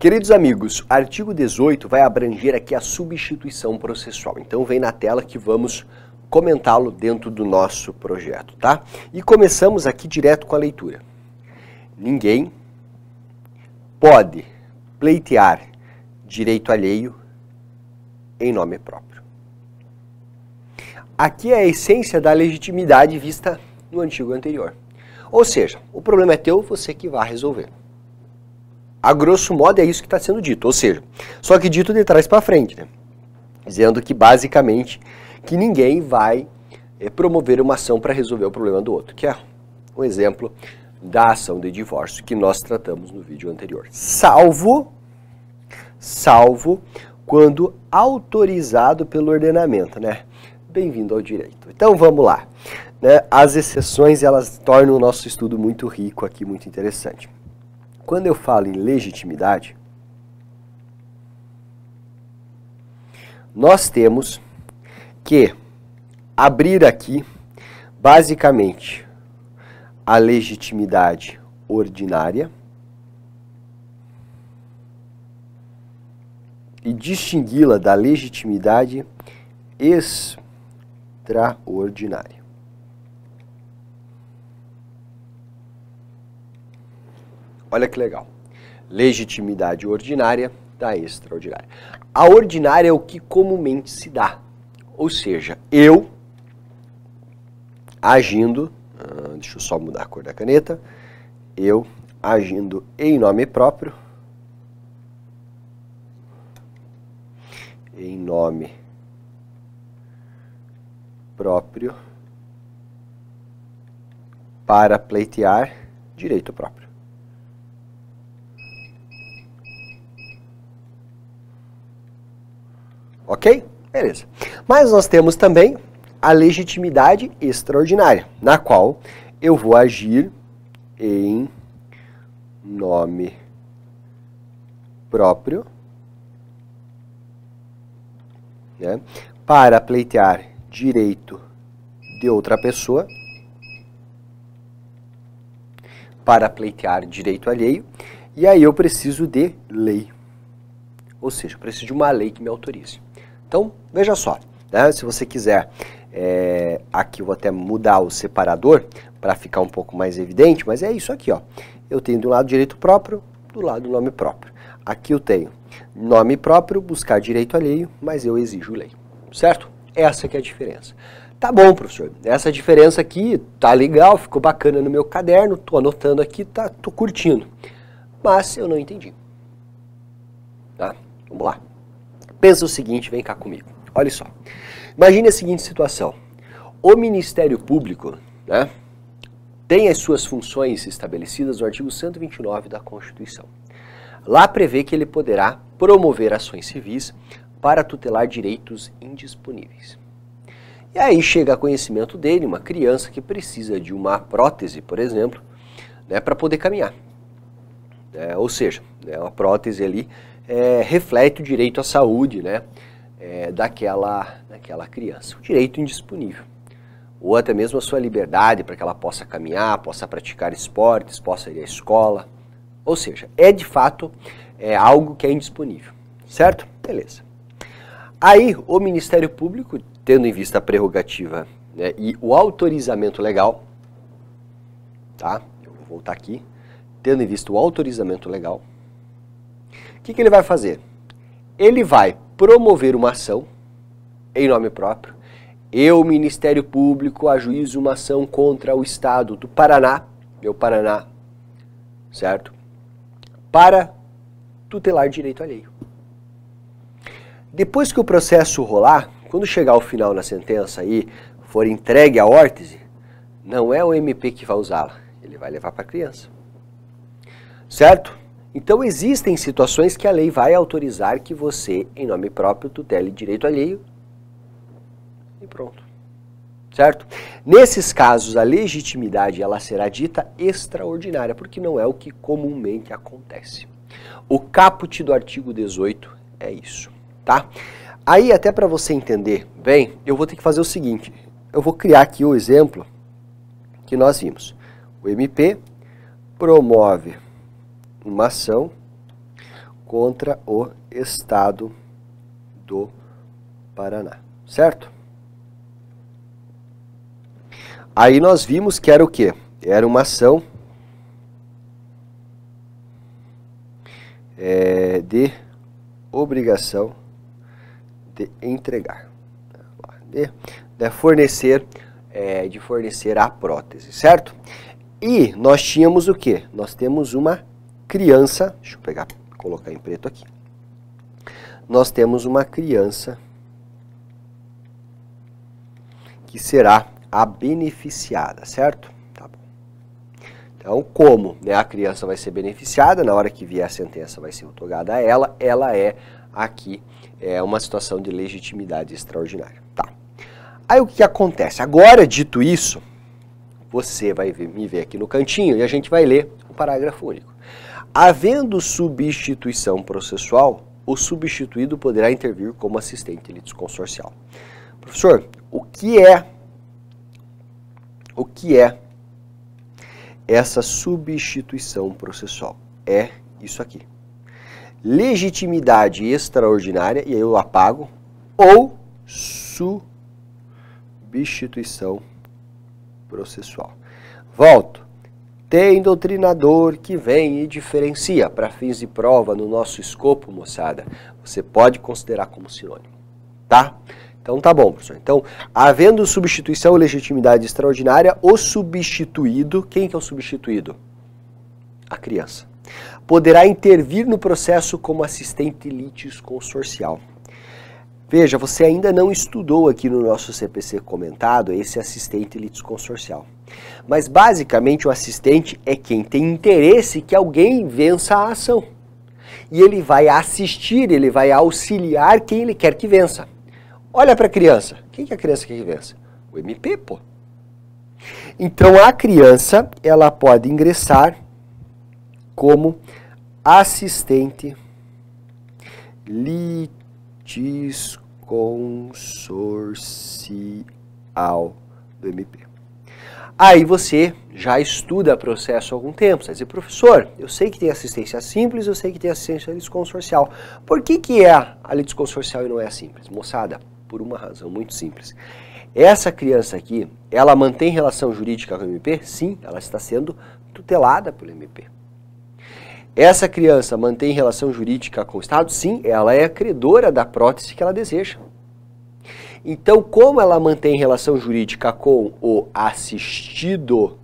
Queridos amigos, artigo 18 vai abranger aqui a substituição processual. Então vem na tela que vamos comentá-lo dentro do nosso projeto, tá? E começamos aqui direto com a leitura. Ninguém pode pleitear direito alheio em nome próprio. Aqui é a essência da legitimidade vista no antigo anterior. Ou seja, o problema é teu, você que vai resolver. A grosso modo é isso que está sendo dito, ou seja, só que dito de trás para frente, né? dizendo que basicamente que ninguém vai é, promover uma ação para resolver o problema do outro, que é um exemplo da ação de divórcio que nós tratamos no vídeo anterior. Salvo, salvo quando autorizado pelo ordenamento, né? Bem-vindo ao direito. Então vamos lá. Né? As exceções elas tornam o nosso estudo muito rico aqui, muito interessante. Quando eu falo em legitimidade, nós temos que abrir aqui, basicamente, a legitimidade ordinária e distingui-la da legitimidade extraordinária. Olha que legal. Legitimidade ordinária da tá extraordinária. A ordinária é o que comumente se dá. Ou seja, eu agindo, ah, deixa eu só mudar a cor da caneta, eu agindo em nome próprio, em nome próprio, para pleitear direito próprio. Ok? Beleza. Mas nós temos também a legitimidade extraordinária, na qual eu vou agir em nome próprio né, para pleitear direito de outra pessoa, para pleitear direito alheio, e aí eu preciso de lei. Ou seja, eu preciso de uma lei que me autorize. Então, veja só, né? se você quiser, é, aqui eu vou até mudar o separador para ficar um pouco mais evidente, mas é isso aqui, ó. Eu tenho do lado direito próprio, do lado nome próprio. Aqui eu tenho nome próprio, buscar direito alheio, mas eu exijo lei, certo? Essa que é a diferença. Tá bom, professor. Essa diferença aqui tá legal, ficou bacana no meu caderno, tô anotando aqui, tá, tô curtindo. Mas eu não entendi. Tá? Vamos lá. Pensa o seguinte, vem cá comigo. Olha só. Imagine a seguinte situação. O Ministério Público né, tem as suas funções estabelecidas no artigo 129 da Constituição. Lá prevê que ele poderá promover ações civis para tutelar direitos indisponíveis. E aí chega a conhecimento dele uma criança que precisa de uma prótese, por exemplo, né, para poder caminhar. É, ou seja, é uma prótese ali é, reflete o direito à saúde né, é, daquela, daquela criança, o direito indisponível. Ou até mesmo a sua liberdade para que ela possa caminhar, possa praticar esportes, possa ir à escola. Ou seja, é de fato é algo que é indisponível, certo? Beleza. Aí o Ministério Público, tendo em vista a prerrogativa né, e o autorizamento legal, tá? Eu vou voltar aqui, tendo em vista o autorizamento legal, o que, que ele vai fazer? Ele vai promover uma ação em nome próprio. Eu, Ministério Público, ajuizo uma ação contra o Estado do Paraná, meu Paraná, certo? Para tutelar direito alheio. Depois que o processo rolar, quando chegar ao final na sentença e for entregue a órtese, não é o MP que vai usá-la, ele vai levar para a criança. Certo? Então existem situações que a lei vai autorizar que você, em nome próprio, tutele direito alheio e pronto. Certo? Nesses casos, a legitimidade ela será dita extraordinária, porque não é o que comumente acontece. O caput do artigo 18 é isso, tá? Aí, até para você entender bem, eu vou ter que fazer o seguinte. Eu vou criar aqui o exemplo que nós vimos. O MP promove uma ação contra o Estado do Paraná, certo? Aí nós vimos que era o que? Era uma ação é, de obrigação de entregar, de, de fornecer, é, de fornecer a prótese, certo? E nós tínhamos o que? Nós temos uma criança, deixa eu pegar, colocar em preto aqui. Nós temos uma criança que será a beneficiada, certo? Tá bom. Então, como né, a criança vai ser beneficiada, na hora que vier a sentença vai ser otorgada a ela, ela é aqui é uma situação de legitimidade extraordinária. Tá. Aí o que acontece? Agora, dito isso, você vai ver, me ver aqui no cantinho e a gente vai ler o parágrafo único. Havendo substituição processual, o substituído poderá intervir como assistente litisconsorcial. Professor, o que é o que é essa substituição processual? É isso aqui. Legitimidade extraordinária, e aí eu apago, ou substituição processual. Volto. Tem doutrinador que vem e diferencia para fins de prova no nosso escopo, moçada. Você pode considerar como sinônimo, tá? Então tá bom, professor. Então, havendo substituição ou legitimidade extraordinária, o substituído, quem que é o substituído? A criança. Poderá intervir no processo como assistente litisconsorcial. Veja, você ainda não estudou aqui no nosso CPC comentado esse assistente litisconsorcial. Mas basicamente o assistente é quem tem interesse que alguém vença a ação. E ele vai assistir, ele vai auxiliar quem ele quer que vença. Olha para a criança. Quem que a criança quer que vença? O MP, pô. Então a criança, ela pode ingressar como assistente litisconsorcial disconsorcial do MP. Aí você já estuda processo há algum tempo, você vai dizer, professor, eu sei que tem assistência simples, eu sei que tem assistência desconsorcial. Por que, que é a disconsorcial e não é a simples? Moçada, por uma razão muito simples. Essa criança aqui, ela mantém relação jurídica com o MP? Sim, ela está sendo tutelada pelo MP. Essa criança mantém relação jurídica com o Estado? Sim, ela é credora da prótese que ela deseja. Então, como ela mantém relação jurídica com o assistido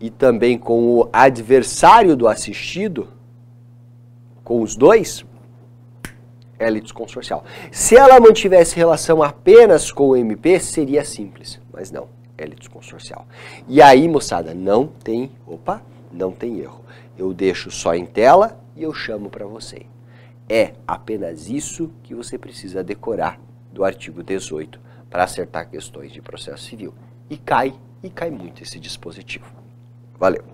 e também com o adversário do assistido, com os dois, ela é litisconsorcial. Se ela mantivesse relação apenas com o MP, seria simples, mas não, é litisconsorcial. E aí, moçada, não tem, opa, não tem erro. Eu deixo só em tela e eu chamo para você. É apenas isso que você precisa decorar do artigo 18 para acertar questões de processo civil. E cai, e cai muito esse dispositivo. Valeu!